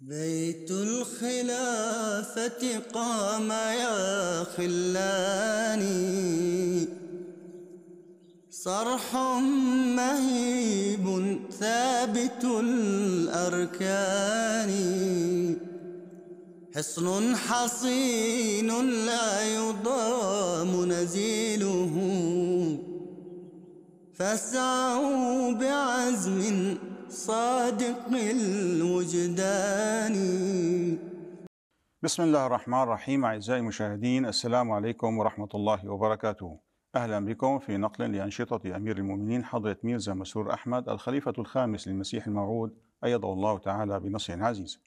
بيت الخلافة قام يا خلاني صرح مهيب ثابت الأركان حصن حصين لا يضام نزيله فاسعوا بعزم صادق الوجدان بسم الله الرحمن الرحيم أعزائي المشاهدين السلام عليكم ورحمة الله وبركاته أهلا بكم في نقل لأنشطة أمير المؤمنين حضرة ميرزا مسرور أحمد الخليفة الخامس للمسيح الموعود أيده الله تعالى بنصر عزيز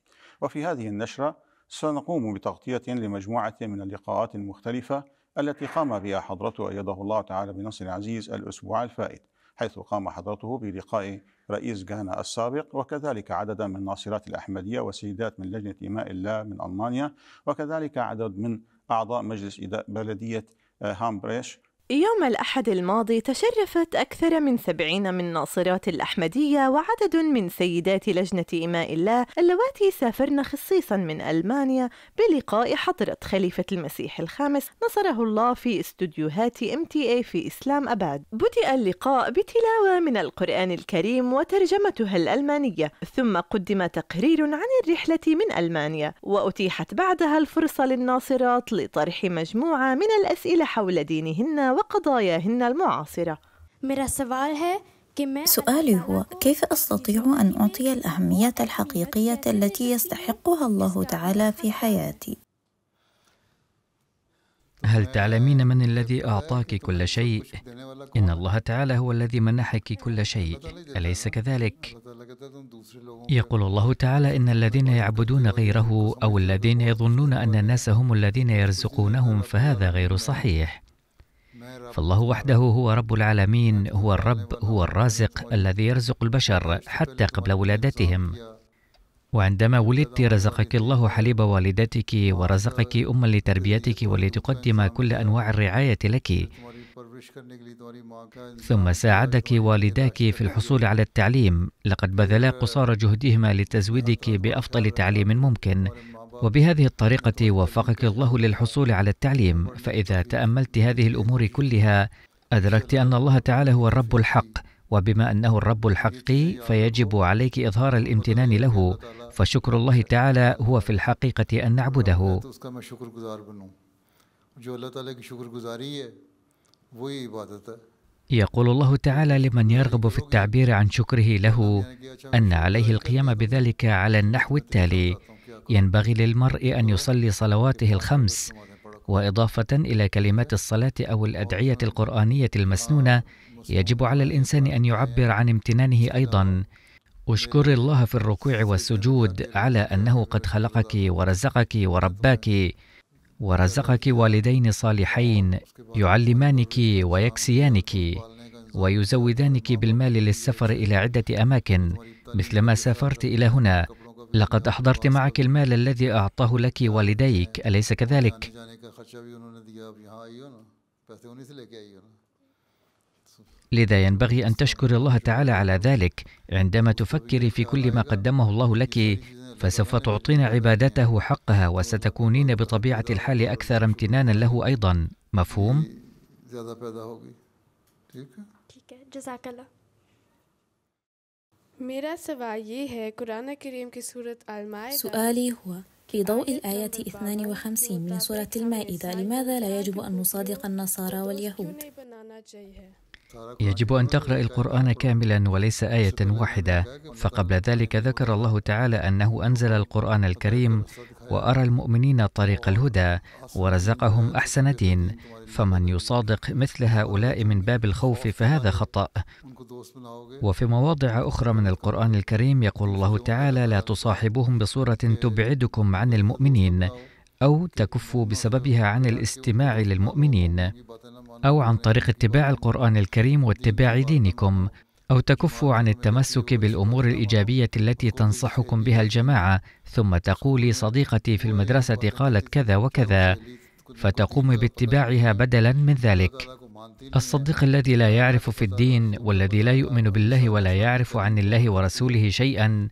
وفي هذه النشرة سنقوم بتغطية لمجموعة من اللقاءات المختلفة التي قام بها حضرته أيده الله تعالى بنصر عزيز الأسبوع الفائت حيث قام حضرته بلقاء رئيس غانا السابق وكذلك عددا من ناصرات الأحمدية وسيدات من لجنة إيماء الله من ألمانيا وكذلك عدد من أعضاء مجلس بلدية آه، هامبريش يوم الأحد الماضي تشرفت أكثر من سبعين من ناصرات الأحمدية وعدد من سيدات لجنة إماء الله اللواتي سافرن خصيصا من ألمانيا بلقاء حضرة خليفة المسيح الخامس نصره الله في استوديوهات ام تي اي في إسلام أباد بدأ اللقاء بتلاوة من القرآن الكريم وترجمتها الألمانية ثم قدم تقرير عن الرحلة من ألمانيا وأتيحت بعدها الفرصة للناصرات لطرح مجموعة من الأسئلة حول دينهن وقضاياهن المعاصرة سؤالي هو كيف أستطيع أن أعطي الأهمية الحقيقية التي يستحقها الله تعالى في حياتي؟ هل تعلمين من الذي أعطاك كل شيء؟ إن الله تعالى هو الذي منحك كل شيء، أليس كذلك؟ يقول الله تعالى: إن الذين يعبدون غيره أو الذين يظنون أن الناس هم الذين يرزقونهم فهذا غير صحيح. فالله وحده هو رب العالمين هو الرب هو الرازق الذي يرزق البشر حتى قبل ولادتهم وعندما ولدت رزقك الله حليب والدتك ورزقك أما لتربيتك ولتقدم كل أنواع الرعاية لك ثم ساعدك والداك في الحصول على التعليم لقد بذلا قصارى جهدهما لتزويدك بأفضل تعليم ممكن وبهذه الطريقة وفقك الله للحصول على التعليم فإذا تأملت هذه الأمور كلها أدركت أن الله تعالى هو الرب الحق وبما أنه الرب الحقي فيجب عليك إظهار الامتنان له فشكر الله تعالى هو في الحقيقة أن نعبده يقول الله تعالى لمن يرغب في التعبير عن شكره له أن عليه القيام بذلك على النحو التالي ينبغي للمرء ان يصلي صلواته الخمس واضافه الى كلمات الصلاه او الادعيه القرانيه المسنونه يجب على الانسان ان يعبر عن امتنانه ايضا اشكر الله في الركوع والسجود على انه قد خلقك ورزقك ورباك ورزقك والدين صالحين يعلمانك ويكسيانك ويزودانك بالمال للسفر الى عده اماكن مثلما سافرت الى هنا لقد أحضرت معك المال الذي أعطاه لك والديك أليس كذلك؟ لذا ينبغي أن تشكر الله تعالى على ذلك عندما تفكر في كل ما قدمه الله لك فسوف تعطين عبادته حقها وستكونين بطبيعة الحال أكثر امتنانا له أيضا مفهوم؟ جزاك الله سؤالي هو في ضوء الآية 52 من سورة المائدة لماذا لا يجب أن نصادق النصارى واليهود؟ يجب أن تقرأ القرآن كاملا وليس آية واحدة فقبل ذلك ذكر الله تعالى أنه أنزل القرآن الكريم وأرى المؤمنين طريق الهدى ورزقهم أحسن دين فمن يصادق مثل هؤلاء من باب الخوف فهذا خطأ وفي مواضع أخرى من القرآن الكريم يقول الله تعالى لا تصاحبوهم بصورة تبعدكم عن المؤمنين أو تكفوا بسببها عن الاستماع للمؤمنين أو عن طريق اتباع القرآن الكريم واتباع دينكم أو تكفوا عن التمسك بالأمور الإيجابية التي تنصحكم بها الجماعة ثم تقولي صديقتي في المدرسة قالت كذا وكذا فتقوم باتباعها بدلا من ذلك الصديق الذي لا يعرف في الدين والذي لا يؤمن بالله ولا يعرف عن الله ورسوله شيئا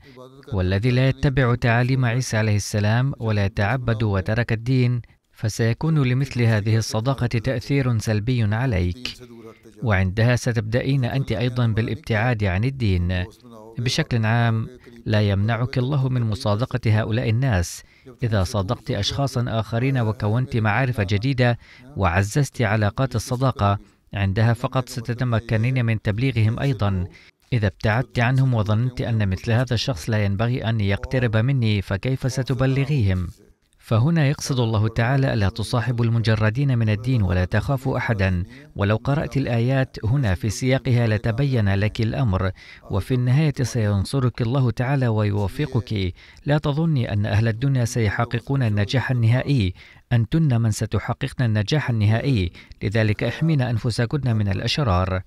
والذي لا يتبع تعاليم عيسى عليه السلام ولا يتعبد وترك الدين فسيكون لمثل هذه الصداقة تأثير سلبي عليك وعندها ستبدأين أنت أيضا بالابتعاد عن الدين بشكل عام لا يمنعك الله من مصادقة هؤلاء الناس إذا صادقت أشخاصا آخرين وكونت معارف جديدة وعززت علاقات الصداقة عندها فقط ستتمكنين من تبليغهم أيضا إذا ابتعدت عنهم وظننت أن مثل هذا الشخص لا ينبغي أن يقترب مني فكيف ستبلغيهم؟ فهنا يقصد الله تعالى الا تصاحبوا المجردين من الدين ولا تخافوا احدا ولو قرات الايات هنا في سياقها لتبين لك الامر وفي النهايه سينصرك الله تعالى ويوفقك لا تظني ان اهل الدنيا سيحققون النجاح النهائي انتن من ستحققن النجاح النهائي لذلك احمين انفسكن من الاشرار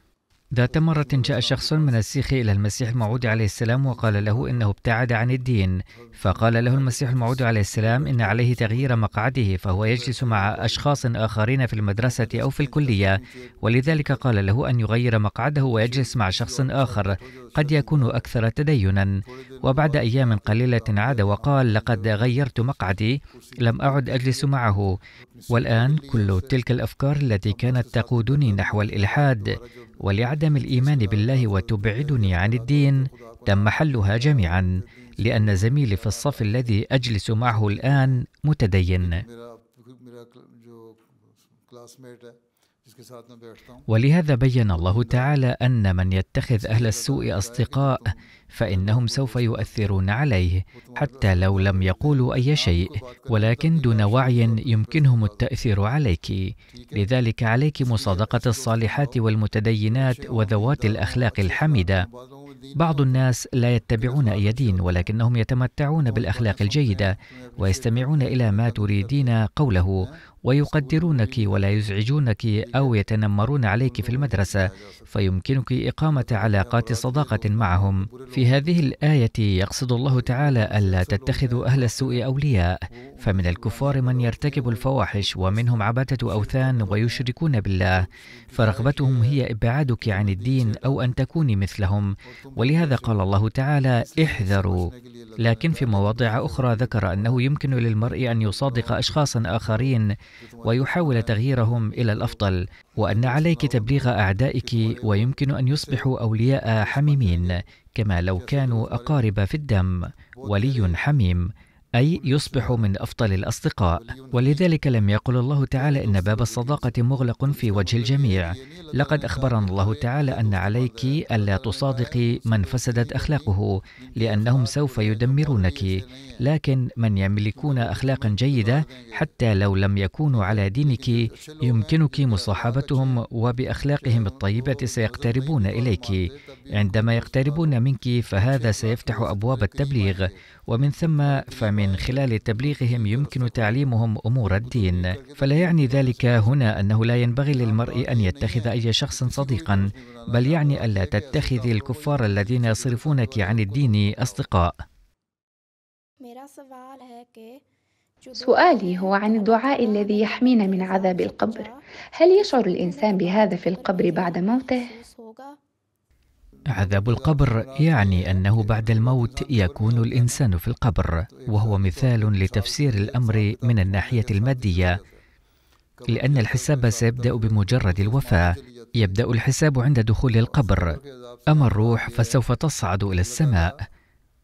ذات مرة جاء شخص من السيخ إلى المسيح الموعود عليه السلام وقال له إنه ابتعد عن الدين فقال له المسيح الموعود عليه السلام إن عليه تغيير مقعده فهو يجلس مع أشخاص آخرين في المدرسة أو في الكلية ولذلك قال له أن يغير مقعده ويجلس مع شخص آخر قد يكون أكثر تدينا وبعد أيام قليلة عاد وقال لقد غيرت مقعدي لم أعد أجلس معه والآن كل تلك الأفكار التي كانت تقودني نحو الإلحاد ولعدم الإيمان بالله وتبعدني عن الدين تم حلها جميعا لأن زميلي في الصف الذي أجلس معه الآن متدين ولهذا بين الله تعالى أن من يتخذ أهل السوء أصدقاء فإنهم سوف يؤثرون عليه حتى لو لم يقولوا أي شيء ولكن دون وعي يمكنهم التأثير عليك لذلك عليك مصادقة الصالحات والمتدينات وذوات الأخلاق الحميدة بعض الناس لا يتبعون أي دين ولكنهم يتمتعون بالأخلاق الجيدة ويستمعون إلى ما تريدين قوله ويقدرونك ولا يزعجونك أو يتنمرون عليك في المدرسة فيمكنك إقامة علاقات صداقة معهم في هذه الآية يقصد الله تعالى ألا تتخذوا أهل السوء أولياء فمن الكفار من يرتكب الفواحش ومنهم عبادة أوثان ويشركون بالله فرغبتهم هي إبعادك عن الدين أو أن تكوني مثلهم ولهذا قال الله تعالى احذروا لكن في مواضع أخرى ذكر أنه يمكن للمرء أن يصادق أشخاصا آخرين ويحاول تغييرهم الى الافضل وان عليك تبليغ اعدائك ويمكن ان يصبحوا اولياء حميمين كما لو كانوا اقارب في الدم ولي حميم أي يصبح من أفضل الأصدقاء ولذلك لم يقل الله تعالى إن باب الصداقة مغلق في وجه الجميع لقد أخبرنا الله تعالى أن عليك ألا تصادقي من فسدت أخلاقه لأنهم سوف يدمرونك لكن من يملكون أخلاقا جيدة حتى لو لم يكونوا على دينك يمكنك مصاحبتهم وبأخلاقهم الطيبة سيقتربون إليك عندما يقتربون منك فهذا سيفتح أبواب التبليغ ومن ثم فمن من خلال تبليغهم يمكن تعليمهم امور الدين فلا يعني ذلك هنا انه لا ينبغي للمرء ان يتخذ اي شخص صديقا بل يعني الا تتخذي الكفار الذين يصرفونك عن الدين اصدقاء سؤالي هو عن الدعاء الذي يحمينا من عذاب القبر هل يشعر الانسان بهذا في القبر بعد موته عذاب القبر يعني انه بعد الموت يكون الانسان في القبر وهو مثال لتفسير الامر من الناحيه الماديه لان الحساب سيبدا بمجرد الوفاه يبدا الحساب عند دخول القبر اما الروح فسوف تصعد الى السماء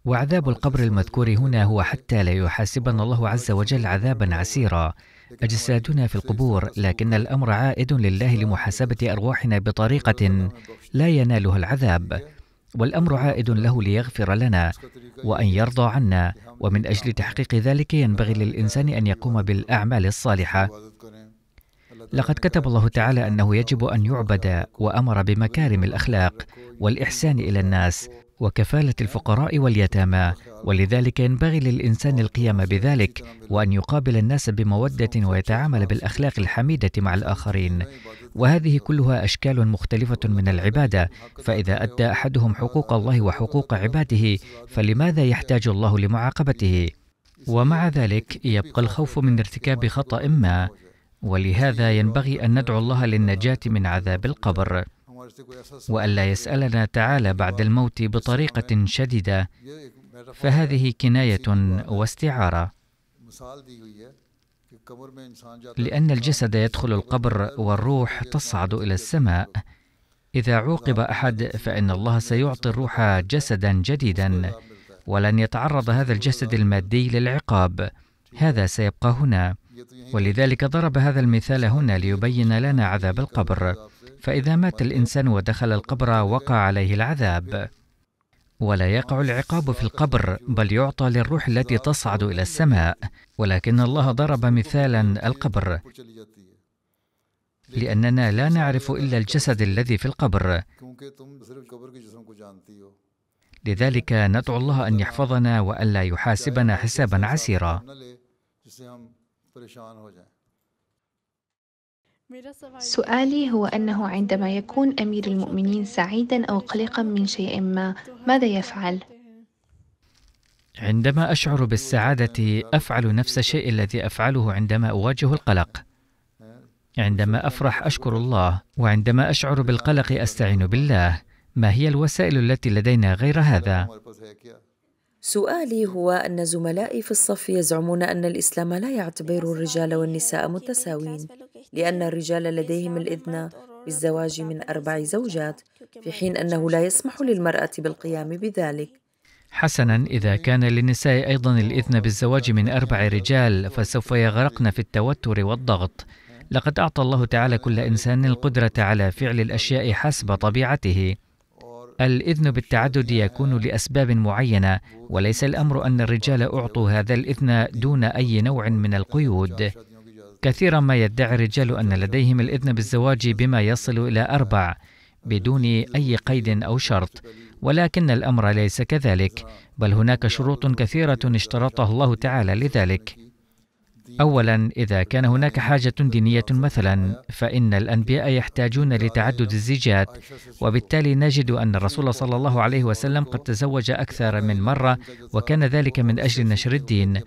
وعذاب القبر المذكور هنا هو حتى لا يحاسبنا الله عز وجل عذابا عسيرا أجسادنا في القبور لكن الأمر عائد لله لمحاسبة أرواحنا بطريقة لا ينالها العذاب والأمر عائد له ليغفر لنا وأن يرضى عنا ومن أجل تحقيق ذلك ينبغي للإنسان أن يقوم بالأعمال الصالحة لقد كتب الله تعالى أنه يجب أن يعبد وأمر بمكارم الأخلاق والإحسان إلى الناس وكفالة الفقراء واليتامى ولذلك ينبغي للإنسان القيام بذلك وأن يقابل الناس بمودة ويتعامل بالأخلاق الحميدة مع الآخرين وهذه كلها أشكال مختلفة من العبادة فإذا أدى أحدهم حقوق الله وحقوق عباده فلماذا يحتاج الله لمعاقبته؟ ومع ذلك يبقى الخوف من ارتكاب خطأ ما ولهذا ينبغي أن ندعو الله للنجاة من عذاب القبر والا يسالنا تعالى بعد الموت بطريقه شديده فهذه كنايه واستعاره لان الجسد يدخل القبر والروح تصعد الى السماء اذا عوقب احد فان الله سيعطي الروح جسدا جديدا ولن يتعرض هذا الجسد المادي للعقاب هذا سيبقى هنا ولذلك ضرب هذا المثال هنا ليبين لنا عذاب القبر فإذا مات الإنسان ودخل القبر وقع عليه العذاب ولا يقع العقاب في القبر بل يعطى للروح التي تصعد إلى السماء ولكن الله ضرب مثالا القبر لأننا لا نعرف إلا الجسد الذي في القبر لذلك ندعو الله أن يحفظنا وألا يحاسبنا حسابا عسيرا سؤالي هو أنه عندما يكون أمير المؤمنين سعيدا أو قلقا من شيء ما ماذا يفعل؟ عندما أشعر بالسعادة أفعل نفس الشيء الذي أفعله عندما أواجه القلق عندما أفرح أشكر الله وعندما أشعر بالقلق أستعين بالله ما هي الوسائل التي لدينا غير هذا؟ سؤالي هو أن زملائي في الصف يزعمون أن الإسلام لا يعتبر الرجال والنساء متساوين لأن الرجال لديهم الإذن بالزواج من أربع زوجات في حين أنه لا يسمح للمرأة بالقيام بذلك حسنا إذا كان للنساء أيضا الإذن بالزواج من أربع رجال فسوف يغرقن في التوتر والضغط لقد أعطى الله تعالى كل إنسان القدرة على فعل الأشياء حسب طبيعته الإذن بالتعدد يكون لأسباب معينة وليس الأمر أن الرجال أعطوا هذا الإذن دون أي نوع من القيود كثيرا ما يدعي الرجال أن لديهم الإذن بالزواج بما يصل إلى أربع بدون أي قيد أو شرط ولكن الأمر ليس كذلك بل هناك شروط كثيرة اشترطها الله تعالى لذلك اولا اذا كان هناك حاجه دينيه مثلا فان الانبياء يحتاجون لتعدد الزيجات وبالتالي نجد ان الرسول صلى الله عليه وسلم قد تزوج اكثر من مره وكان ذلك من اجل نشر الدين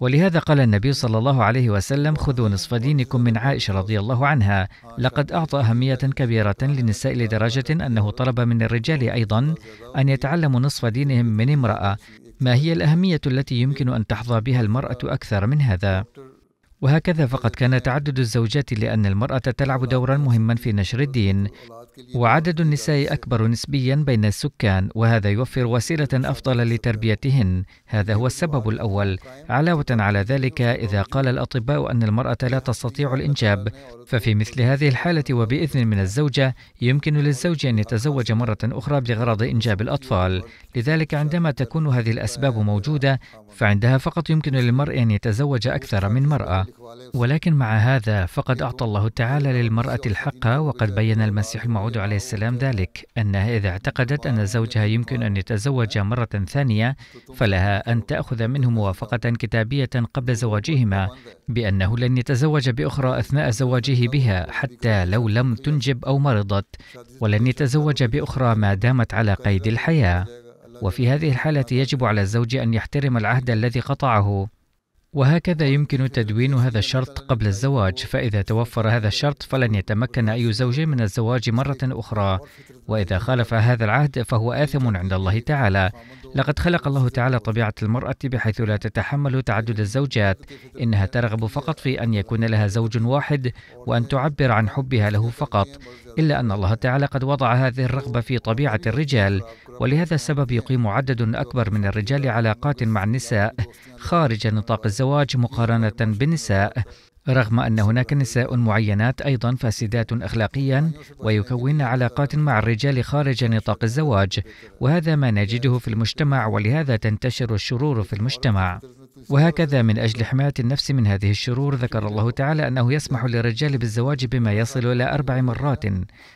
ولهذا قال النبي صلى الله عليه وسلم خذوا نصف دينكم من عائشه رضي الله عنها لقد اعطى اهميه كبيره للنساء لدرجه انه طلب من الرجال ايضا ان يتعلموا نصف دينهم من امراه ما هي الأهمية التي يمكن أن تحظى بها المرأة أكثر من هذا؟ وهكذا فقد كان تعدد الزوجات لأن المرأة تلعب دورا مهما في نشر الدين وعدد النساء أكبر نسبيا بين السكان وهذا يوفر وسيلة أفضل لتربيتهن هذا هو السبب الأول علاوة على ذلك إذا قال الأطباء أن المرأة لا تستطيع الإنجاب ففي مثل هذه الحالة وبإذن من الزوجة يمكن للزوج أن يتزوج مرة أخرى بغرض إنجاب الأطفال لذلك عندما تكون هذه الأسباب موجودة فعندها فقط يمكن للمرء أن يتزوج أكثر من مرأة ولكن مع هذا فقد أعطى الله تعالى للمرأة الحق وقد بين المسيح الموعود عليه السلام ذلك أنها إذا اعتقدت أن زوجها يمكن أن يتزوج مرة ثانية فلها أن تأخذ منه موافقة كتابية قبل زواجهما بأنه لن يتزوج بأخرى أثناء زواجه بها حتى لو لم تنجب أو مرضت ولن يتزوج بأخرى ما دامت على قيد الحياة وفي هذه الحالة يجب على الزوج أن يحترم العهد الذي قطعه وهكذا يمكن تدوين هذا الشرط قبل الزواج فإذا توفر هذا الشرط فلن يتمكن أي زوج من الزواج مرة أخرى وإذا خالف هذا العهد فهو آثم عند الله تعالى لقد خلق الله تعالى طبيعة المرأة بحيث لا تتحمل تعدد الزوجات، إنها ترغب فقط في أن يكون لها زوج واحد وأن تعبر عن حبها له فقط، إلا أن الله تعالى قد وضع هذه الرغبة في طبيعة الرجال، ولهذا السبب يقيم عدد أكبر من الرجال علاقات مع النساء خارج نطاق الزواج مقارنة بالنساء، رغم أن هناك نساء معينات أيضا فاسدات أخلاقيا ويكون علاقات مع الرجال خارج نطاق الزواج وهذا ما نجده في المجتمع ولهذا تنتشر الشرور في المجتمع وهكذا من أجل حماية النفس من هذه الشرور ذكر الله تعالى أنه يسمح للرجال بالزواج بما يصل إلى أربع مرات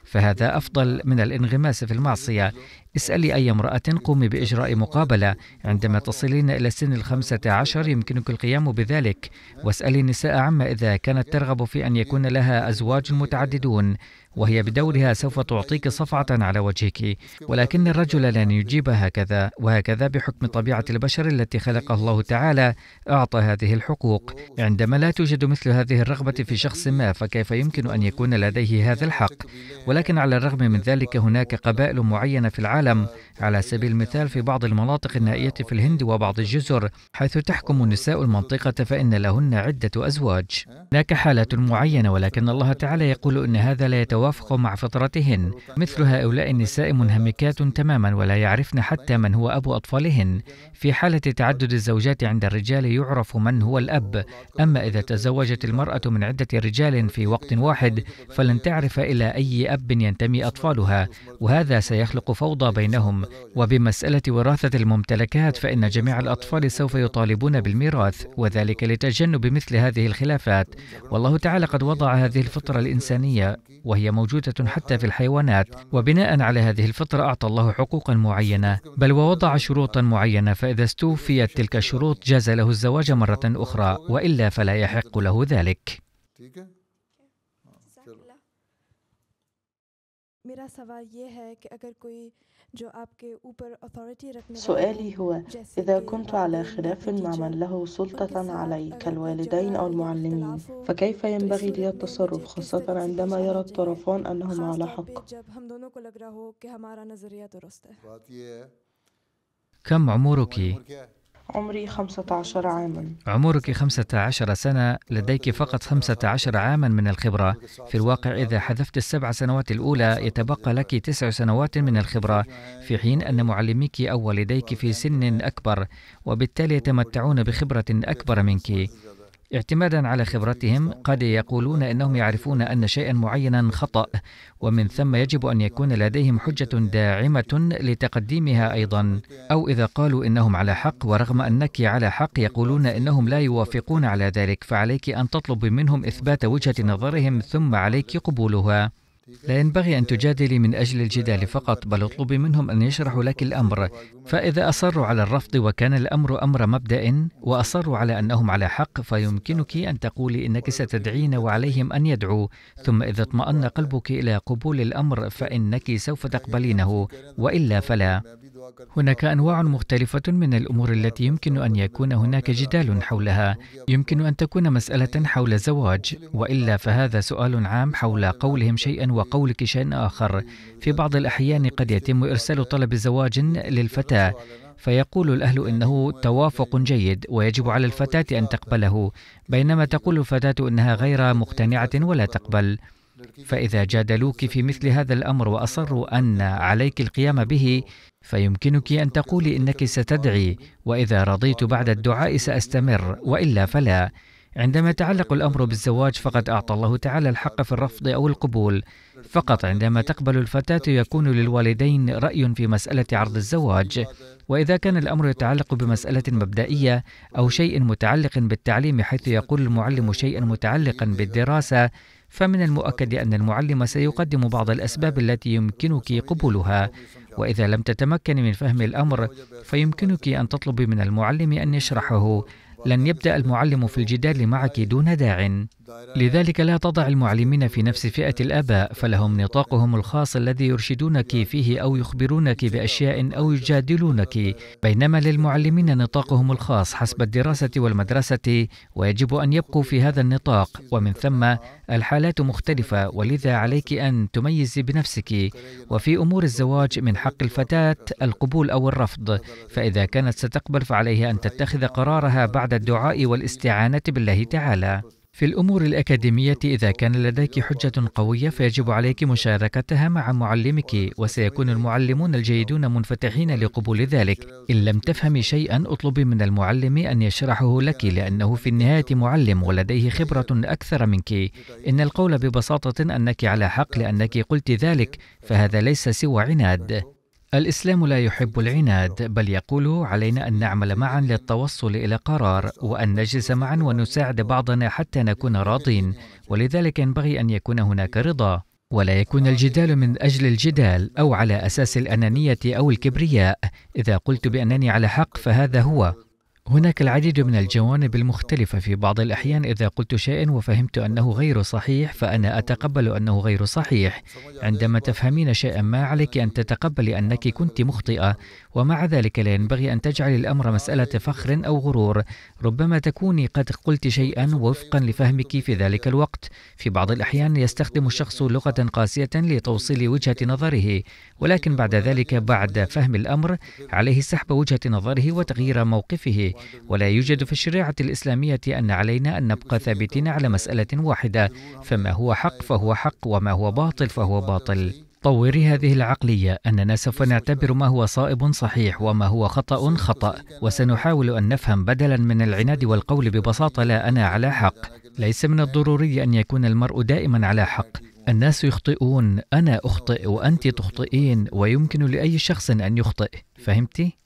فهذا أفضل من الانغماس في المعصية اسألي أي امرأة قومي بإجراء مقابلة عندما تصلين إلى سن الخمسة عشر يمكنك القيام بذلك واسألي النساء عما إذا كانت ترغب في أن يكون لها أزواج متعددون وهي بدورها سوف تعطيك صفعة على وجهك ولكن الرجل لن يجيب هكذا وهكذا بحكم طبيعة البشر التي خلقه الله تعالى أعطى هذه الحقوق عندما لا توجد مثل هذه الرغبة في شخص ما فكيف يمكن أن يكون لديه هذا الحق ولكن على الرغم من ذلك هناك قبائل معينة في العالم على سبيل المثال في بعض المناطق النائية في الهند وبعض الجزر حيث تحكم النساء المنطقة فإن لهن عدة أزواج هناك حالات معينة ولكن الله تعالى يقول إن هذا لا يتوقف يتوافق مع فطرتهن مثل هؤلاء النساء منهمكات تماما ولا يعرفن حتى من هو أب أطفالهن في حالة تعدد الزوجات عند الرجال يعرف من هو الأب أما إذا تزوجت المرأة من عدة رجال في وقت واحد فلن تعرف إلى أي أب ينتمي أطفالها وهذا سيخلق فوضى بينهم وبمسألة وراثة الممتلكات فإن جميع الأطفال سوف يطالبون بالميراث وذلك لتجنب مثل هذه الخلافات والله تعالى قد وضع هذه الفطرة الإنسانية وهي موجودة حتى في الحيوانات وبناء على هذه الفطرة أعطى الله حقوقا معينة بل ووضع شروطا معينة فإذا استوفيت تلك الشروط جاز له الزواج مرة أخرى وإلا فلا يحق له ذلك سوال یہ ہے کہ اگر کوئی سؤالي هو إذا كنت على خلاف مع من له سلطة علي كالوالدين أو المعلمين فكيف ينبغي لي التصرف خاصة عندما يرى الطرفان أنهما على حق كم عمرك؟ عمري 15 عاما عمرك 15 سنة لديك فقط 15 عاما من الخبرة في الواقع إذا حذفت السبع سنوات الأولى يتبقى لك تسع سنوات من الخبرة في حين أن معلميك أو والديك في سن أكبر وبالتالي يتمتعون بخبرة أكبر منك اعتمادا على خبرتهم قد يقولون انهم يعرفون ان شيئا معينا خطا ومن ثم يجب ان يكون لديهم حجه داعمه لتقديمها ايضا او اذا قالوا انهم على حق ورغم انك على حق يقولون انهم لا يوافقون على ذلك فعليك ان تطلب منهم اثبات وجهه نظرهم ثم عليك قبولها لا ينبغي أن تجادلي من أجل الجدال فقط بل اطلبي منهم أن يشرحوا لك الأمر فإذا أصروا على الرفض وكان الأمر أمر مبدأ وأصروا على أنهم على حق فيمكنك أن تقولي إنك ستدعين وعليهم أن يدعوا ثم إذا اطمأن قلبك إلى قبول الأمر فإنك سوف تقبلينه وإلا فلا هناك انواع مختلفه من الامور التي يمكن ان يكون هناك جدال حولها يمكن ان تكون مساله حول زواج والا فهذا سؤال عام حول قولهم شيئا وقولك شيئا اخر في بعض الاحيان قد يتم ارسال طلب زواج للفتاه فيقول الأهل إنه توافق جيد ويجب على الفتاة أن تقبله، بينما تقول الفتاة إنها غير مقتنعة ولا تقبل. فإذا جادلوك في مثل هذا الأمر وأصروا أن عليك القيام به فيمكنك أن تقولي إنك ستدعي وإذا رضيت بعد الدعاء سأستمر وإلا فلا عندما يتعلق الأمر بالزواج فقد أعطى الله تعالى الحق في الرفض أو القبول فقط عندما تقبل الفتاة يكون للوالدين رأي في مسألة عرض الزواج وإذا كان الأمر يتعلق بمسألة مبدئية أو شيء متعلق بالتعليم حيث يقول المعلم شيئا متعلقا بالدراسة فمن المؤكد أن المعلم سيقدم بعض الأسباب التي يمكنك قبولها وإذا لم تتمكن من فهم الأمر فيمكنك أن تطلب من المعلم أن يشرحه لن يبدأ المعلم في الجدال معك دون داعٍ لذلك لا تضع المعلمين في نفس فئة الآباء فلهم نطاقهم الخاص الذي يرشدونك فيه أو يخبرونك بأشياء أو يجادلونك بينما للمعلمين نطاقهم الخاص حسب الدراسة والمدرسة ويجب أن يبقوا في هذا النطاق ومن ثم الحالات مختلفة ولذا عليك أن تميزي بنفسك وفي أمور الزواج من حق الفتاة القبول أو الرفض فإذا كانت ستقبل فعليها أن تتخذ قرارها بعد الدعاء والاستعانة بالله تعالى في الأمور الأكاديمية إذا كان لديك حجة قوية فيجب عليك مشاركتها مع معلمك وسيكون المعلمون الجيدون منفتحين لقبول ذلك إن لم تفهمي شيئا اطلبي من المعلم أن يشرحه لك لأنه في النهاية معلم ولديه خبرة أكثر منك إن القول ببساطة أنك على حق لأنك قلت ذلك فهذا ليس سوى عناد الاسلام لا يحب العناد نعم. بل يقول علينا ان نعمل معا للتوصل الى قرار وان نجلس معا ونساعد بعضنا حتى نكون راضين ولذلك ينبغي ان يكون هناك رضا ولا يكون الجدال من اجل الجدال او على اساس الانانيه او الكبرياء اذا قلت بانني على حق فهذا هو هناك العديد من الجوانب المختلفة في بعض الأحيان إذا قلت شيء وفهمت أنه غير صحيح فأنا أتقبل أنه غير صحيح عندما تفهمين شيئا ما عليك أن تتقبلي أنك كنت مخطئة ومع ذلك لا ينبغي أن تجعل الأمر مسألة فخر أو غرور ربما تكوني قد قلت شيئا وفقا لفهمك في ذلك الوقت في بعض الأحيان يستخدم الشخص لغة قاسية لتوصيل وجهة نظره ولكن بعد ذلك بعد فهم الأمر عليه سحب وجهة نظره وتغيير موقفه ولا يوجد في الشريعة الإسلامية أن علينا أن نبقى ثابتين على مسألة واحدة فما هو حق فهو حق وما هو باطل فهو باطل طوري هذه العقلية أننا سوف نعتبر ما هو صائب صحيح وما هو خطأ خطأ وسنحاول أن نفهم بدلا من العناد والقول ببساطة لا أنا على حق ليس من الضروري أن يكون المرء دائما على حق الناس يخطئون أنا أخطئ وأنت تخطئين ويمكن لأي شخص أن يخطئ فهمتي؟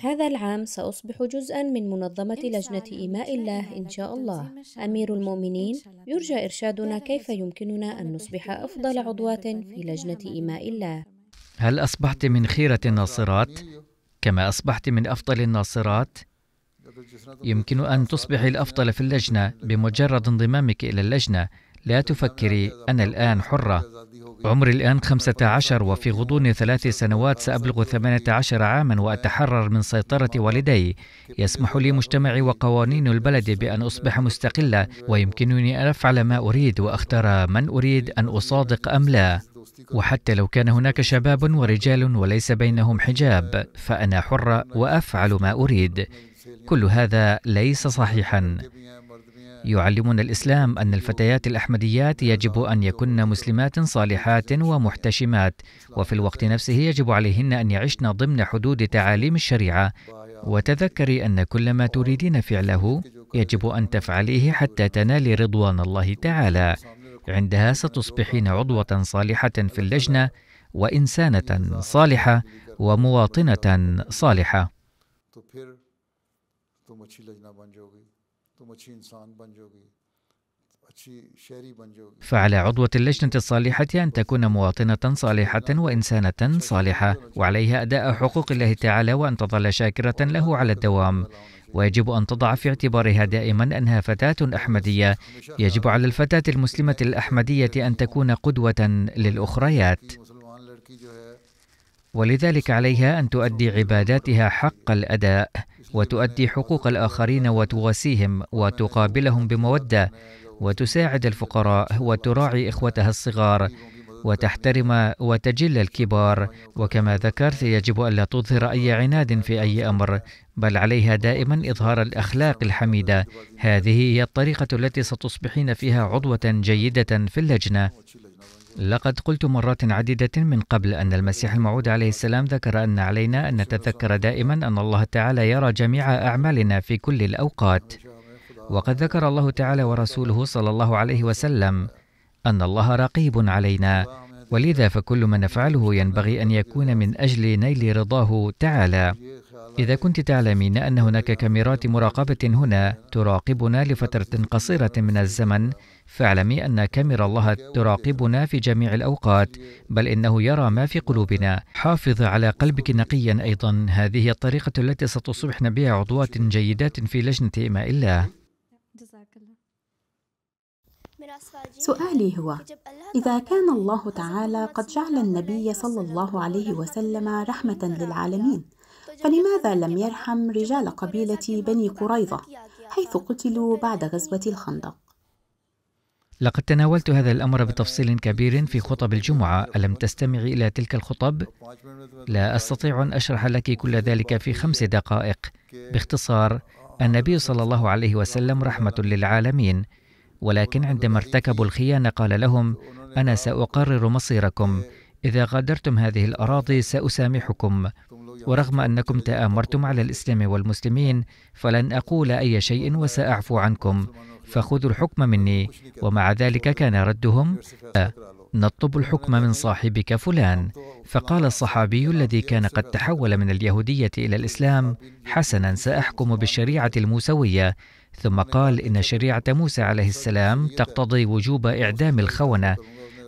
هذا العام سأصبح جزءا من منظمة لجنة إيماء الله إن شاء الله أمير المؤمنين يرجى إرشادنا كيف يمكننا أن نصبح أفضل عضوات في لجنة إيماء الله هل أصبحت من خيرة الناصرات كما أصبحت من أفضل الناصرات؟ يمكن أن تصبح الأفضل في اللجنة بمجرد انضمامك إلى اللجنة لا تفكري أنا الآن حرة عمري الآن 15 وفي غضون ثلاث سنوات سأبلغ 18 عاما وأتحرر من سيطرة والدي يسمح لي مجتمعي وقوانين البلد بأن أصبح مستقلة ويمكنني أن أفعل ما أريد وأختار من أريد أن أصادق أم لا وحتى لو كان هناك شباب ورجال وليس بينهم حجاب فأنا حرة وأفعل ما أريد كل هذا ليس صحيحا يعلمنا الإسلام أن الفتيات الأحمديات يجب أن يكن مسلمات صالحات ومحتشمات وفي الوقت نفسه يجب عليهن أن يعشن ضمن حدود تعاليم الشريعة وتذكري أن كل ما تريدين فعله يجب أن تفعليه حتى تنالي رضوان الله تعالى عندها ستصبحين عضوة صالحة في اللجنة وإنسانة صالحة ومواطنة صالحة فعلى عضوة اللجنة الصالحة أن تكون مواطنة صالحة وإنسانة صالحة، وعليها أداء حقوق الله تعالى وأن تظل شاكرة له على الدوام. ويجب أن تضع في اعتبارها دائما أنها فتاة أحمدية، يجب على الفتاة المسلمة الأحمدية أن تكون قدوة للأخريات. ولذلك عليها أن تؤدي عباداتها حق الأداء وتؤدي حقوق الآخرين وتواسيهم وتقابلهم بمودة وتساعد الفقراء وتراعي إخوتها الصغار وتحترم وتجل الكبار وكما ذكرت يجب ألا تظهر أي عناد في أي أمر بل عليها دائما إظهار الأخلاق الحميدة هذه هي الطريقة التي ستصبحين فيها عضوة جيدة في اللجنة لقد قلت مرات عديدة من قبل أن المسيح الموعود عليه السلام ذكر أن علينا أن نتذكر دائما أن الله تعالى يرى جميع أعمالنا في كل الأوقات وقد ذكر الله تعالى ورسوله صلى الله عليه وسلم أن الله رقيب علينا ولذا فكل ما نفعله ينبغي أن يكون من أجل نيل رضاه تعالى إذا كنت تعلمين أن هناك كاميرات مراقبة هنا تراقبنا لفترة قصيرة من الزمن فاعلمي أن كاميرا الله تراقبنا في جميع الأوقات بل إنه يرى ما في قلوبنا حافظ على قلبك نقيا أيضا هذه الطريقة التي ستصبحن بها عضوات جيدات في لجنة إماء الله سؤالي هو إذا كان الله تعالى قد جعل النبي صلى الله عليه وسلم رحمة للعالمين فلماذا لم يرحم رجال قبيلة بني قريظة حيث قتلوا بعد غزوة الخندق؟ لقد تناولت هذا الأمر بتفصيل كبير في خطب الجمعة ألم تستمع إلى تلك الخطب؟ لا أستطيع أن أشرح لك كل ذلك في خمس دقائق باختصار النبي صلى الله عليه وسلم رحمة للعالمين ولكن عندما ارتكبوا الخيانة قال لهم أنا سأقرر مصيركم إذا غادرتم هذه الأراضي سأسامحكم ورغم أنكم تآمرتم على الإسلام والمسلمين فلن أقول أي شيء وسأعفو عنكم فخذوا الحكم مني ومع ذلك كان ردهم أه، نطلب الحكم من صاحبك فلان فقال الصحابي الذي كان قد تحول من اليهوديه الى الاسلام حسنا ساحكم بالشريعه الموسويه ثم قال ان شريعه موسى عليه السلام تقتضي وجوب اعدام الخونه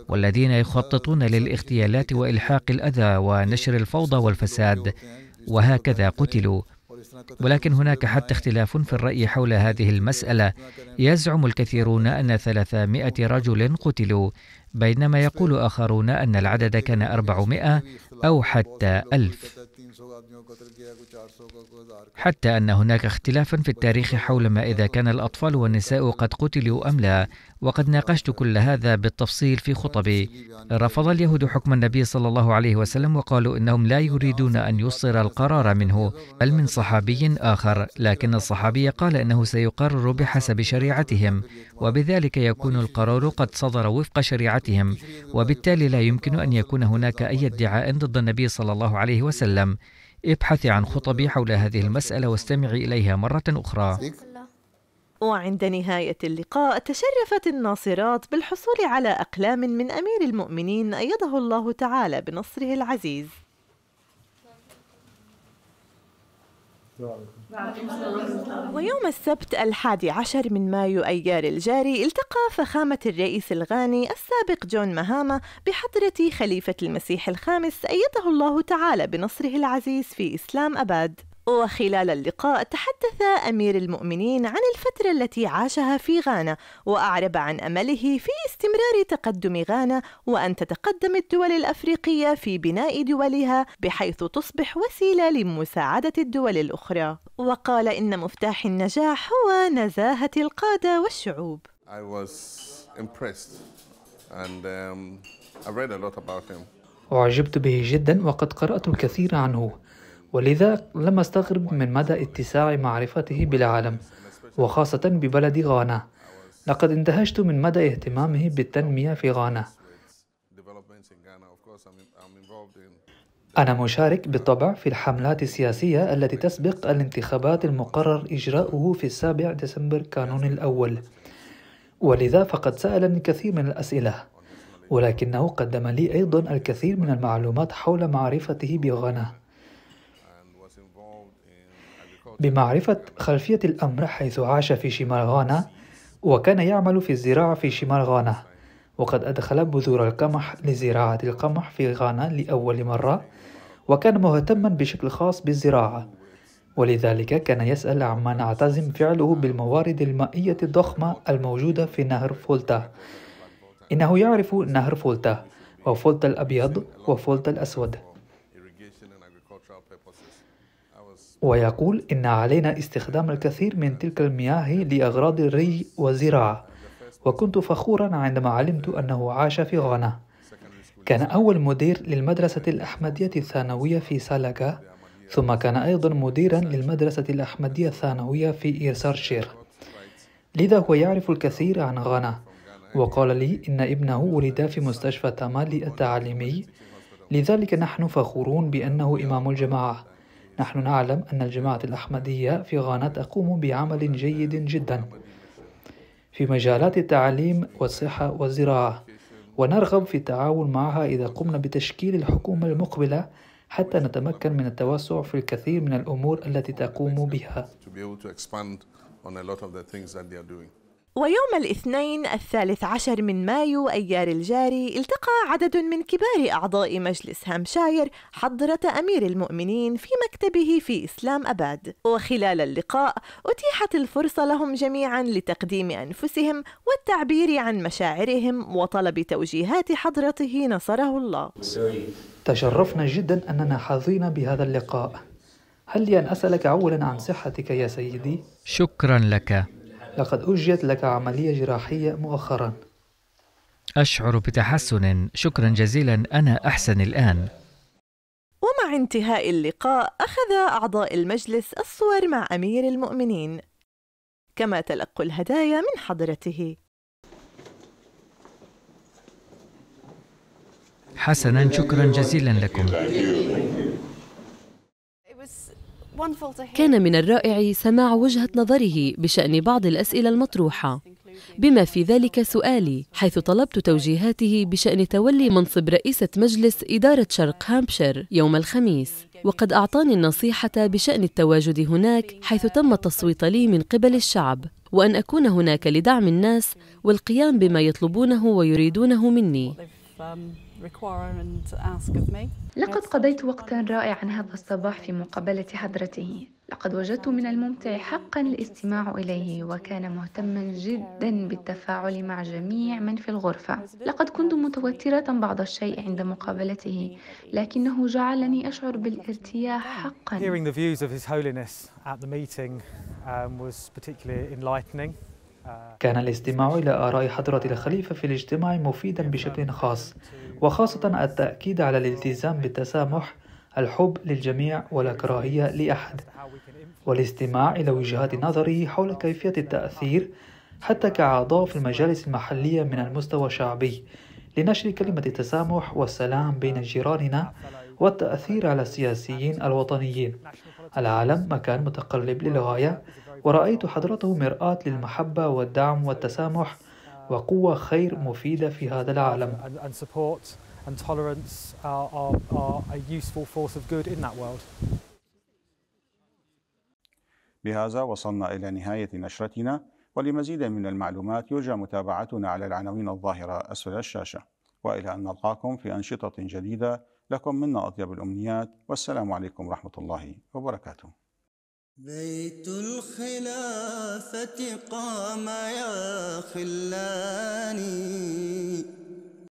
والذين يخططون للاغتيالات والحاق الاذى ونشر الفوضى والفساد وهكذا قتلوا ولكن هناك حتى اختلاف في الرأي حول هذه المسألة يزعم الكثيرون أن 300 رجل قتلوا بينما يقول آخرون أن العدد كان 400 أو حتى ألف حتى أن هناك اختلافا في التاريخ حول ما إذا كان الأطفال والنساء قد قتلوا أم لا وقد ناقشت كل هذا بالتفصيل في خطبي رفض اليهود حكم النبي صلى الله عليه وسلم وقالوا إنهم لا يريدون أن يصدر القرار منه بل من صحابي آخر لكن الصحابي قال إنه سيقرر بحسب شريعتهم وبذلك يكون القرار قد صدر وفق شريعتهم وبالتالي لا يمكن أن يكون هناك أي ادعاء ضد النبي صلى الله عليه وسلم ابحثي عن خطبي حول هذه المسألة واستمعي إليها مرة أخرى وعند نهاية اللقاء تشرفت الناصرات بالحصول على أقلام من أمير المؤمنين أيده الله تعالى بنصره العزيز. نعم. ويوم السبت الحادي عشر من مايو أيار الجاري التقى فخامة الرئيس الغاني السابق جون مهاما بحضرة خليفة المسيح الخامس أيده الله تعالى بنصره العزيز في إسلام أباد وخلال اللقاء تحدث امير المؤمنين عن الفتره التي عاشها في غانا واعرب عن امله في استمرار تقدم غانا وان تتقدم الدول الافريقيه في بناء دولها بحيث تصبح وسيله لمساعده الدول الاخرى وقال ان مفتاح النجاح هو نزاهه القاده والشعوب I was impressed and um, I read a lot about him. أعجبت به جدا وقد قرأت الكثير عنه ولذا لم أستغرب من مدى اتساع معرفته بالعالم وخاصة ببلد غانا لقد اندهشت من مدى اهتمامه بالتنمية في غانا أنا مشارك بالطبع في الحملات السياسية التي تسبق الانتخابات المقرر إجراؤه في السابع ديسمبر كانون الأول ولذا فقد سألني كثير من الأسئلة ولكنه قدم لي أيضا الكثير من المعلومات حول معرفته بغانا بمعرفة خلفية الأمر حيث عاش في شمال غانا وكان يعمل في الزراعة في شمال غانا وقد أدخل بذور القمح لزراعة القمح في غانا لأول مرة وكان مهتما بشكل خاص بالزراعة ولذلك كان يسأل عما نعتزم فعله بالموارد المائية الضخمة الموجودة في نهر فولتا إنه يعرف نهر فولتا وفولتا الأبيض وفولتا الأسود ويقول إن علينا استخدام الكثير من تلك المياه لأغراض الري والزراعة وكنت فخورا عندما علمت أنه عاش في غانا كان أول مدير للمدرسة الأحمدية الثانوية في سالاكا ثم كان أيضا مديرا للمدرسة الأحمدية الثانوية في إيرسارشير لذا هو يعرف الكثير عن غانا وقال لي إن ابنه ولد في مستشفى تامالي التعليمي لذلك نحن فخورون بأنه إمام الجماعة نحن نعلم أن الجماعة الأحمدية في غانا تقوم بعمل جيد جدا في مجالات التعليم والصحة والزراعة ونرغب في التعاون معها إذا قمنا بتشكيل الحكومة المقبلة حتى نتمكن من التوسع في الكثير من الأمور التي تقوم بها. ويوم الاثنين الثالث عشر من مايو أيار الجاري التقى عدد من كبار أعضاء مجلس هامشاير حضرة أمير المؤمنين في مكتبه في إسلام أباد وخلال اللقاء أتيحت الفرصة لهم جميعا لتقديم أنفسهم والتعبير عن مشاعرهم وطلب توجيهات حضرته نصره الله تشرفنا جدا أننا حظينا بهذا اللقاء هل لي أن أسألك أولا عن صحتك يا سيدي؟ شكرا لك لقد أجريت لك عملية جراحية مؤخرا أشعر بتحسن شكرا جزيلا أنا أحسن الآن ومع انتهاء اللقاء أخذ أعضاء المجلس الصور مع أمير المؤمنين كما تلقوا الهدايا من حضرته حسنا شكرا جزيلا لكم كان من الرائع سماع وجهة نظره بشأن بعض الأسئلة المطروحة بما في ذلك سؤالي حيث طلبت توجيهاته بشأن تولي منصب رئيسة مجلس إدارة شرق هامبشير يوم الخميس وقد أعطاني النصيحة بشأن التواجد هناك حيث تم التصويت لي من قبل الشعب وأن أكون هناك لدعم الناس والقيام بما يطلبونه ويريدونه مني um, لقد قضيت وقتا رائعا هذا الصباح في مقابلة حضرته لقد وجدت من الممتع حقا الاستماع إليه وكان مهتما جدا بالتفاعل مع جميع من في الغرفة لقد كنت متوترة بعض الشيء عند مقابلته لكنه جعلني أشعر بالارتياح حقا Hearing the views of His Holiness at the meeting um, was particularly enlightening. كان الاستماع إلى آراء حضرة الخليفة في الاجتماع مفيدا بشكل خاص وخاصة التأكيد على الالتزام بالتسامح الحب للجميع ولا كراهية لأحد والاستماع إلى وجهات نظره حول كيفية التأثير حتى كأعضاء في المجالس المحلية من المستوى الشعبي لنشر كلمة التسامح والسلام بين جيراننا والتأثير على السياسيين الوطنيين العالم مكان متقلب للغاية ورأيت حضرته مرآة للمحبة والدعم والتسامح وقوة خير مفيدة في هذا العالم. بهذا وصلنا إلى نهاية نشرتنا ولمزيد من المعلومات يرجى متابعتنا على العناوين الظاهرة أسفل الشاشة وإلى أن نلقاكم في أنشطة جديدة لكم منا أطيب الأمنيات والسلام عليكم ورحمة الله وبركاته بيت الخلافة قام يا خلاني